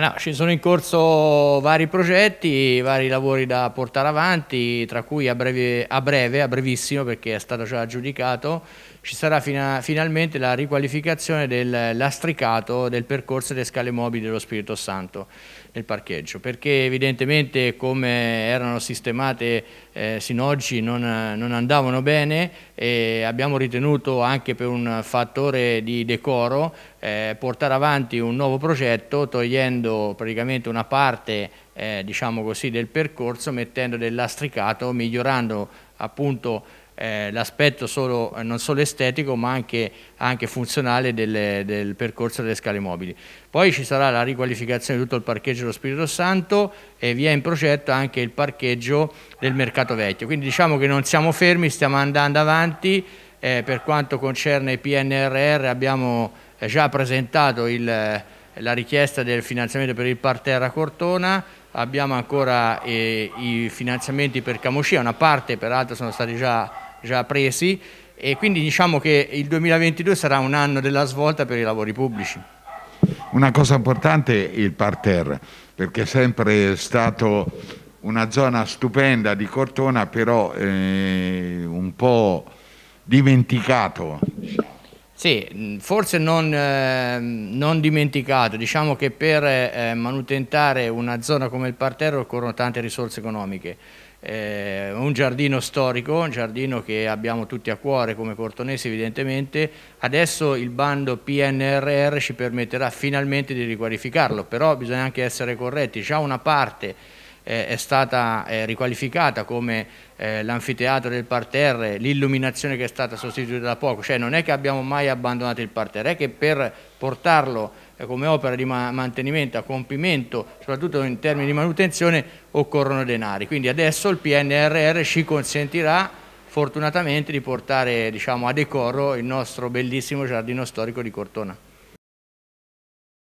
Ah, no, ci sono in corso vari progetti, vari lavori da portare avanti, tra cui a breve, a, breve, a brevissimo perché è stato già aggiudicato, ci sarà fina, finalmente la riqualificazione del lastricato del percorso delle scale mobili dello Spirito Santo nel parcheggio, perché evidentemente come erano sistemate eh, sino oggi non, non andavano bene e abbiamo ritenuto anche per un fattore di decoro eh, portare avanti un nuovo progetto togliendo tagliando praticamente una parte eh, diciamo così, del percorso mettendo del lastricato, migliorando appunto eh, l'aspetto eh, non solo estetico ma anche, anche funzionale delle, del percorso delle scale mobili. Poi ci sarà la riqualificazione di tutto il parcheggio dello Spirito Santo e vi è in progetto anche il parcheggio del Mercato Vecchio. Quindi diciamo che non siamo fermi, stiamo andando avanti. Eh, per quanto concerne PNRR abbiamo eh, già presentato il la richiesta del finanziamento per il parterre a Cortona, abbiamo ancora eh, i finanziamenti per Camoscia, una parte peraltro sono stati già, già presi e quindi diciamo che il 2022 sarà un anno della svolta per i lavori pubblici. Una cosa importante è il parterre, perché è sempre stato una zona stupenda di Cortona, però eh, un po' dimenticato sì, mm, forse non, eh, non, dimenticato, diciamo che per eh, manutentare una zona come il parterre occorrono tante risorse economiche. Eh, un giardino storico, un giardino che abbiamo tutti a cuore come cortonesi evidentemente, adesso il bando PNRR ci permetterà finalmente di riqualificarlo, però bisogna anche essere corretti, già una parte eh, è stata eh, riqualificata come eh, l'anfiteatro del parterre, l'illuminazione che è stata sostituita da poco, cioè non è che abbiamo mai abbandonato il parterre, è che per portarlo eh, come opera di ma mantenimento a compimento, soprattutto in termini di manutenzione, occorrono denari. Quindi adesso il PNRR ci consentirà fortunatamente di portare diciamo, a decoro il nostro bellissimo giardino storico di Cortona.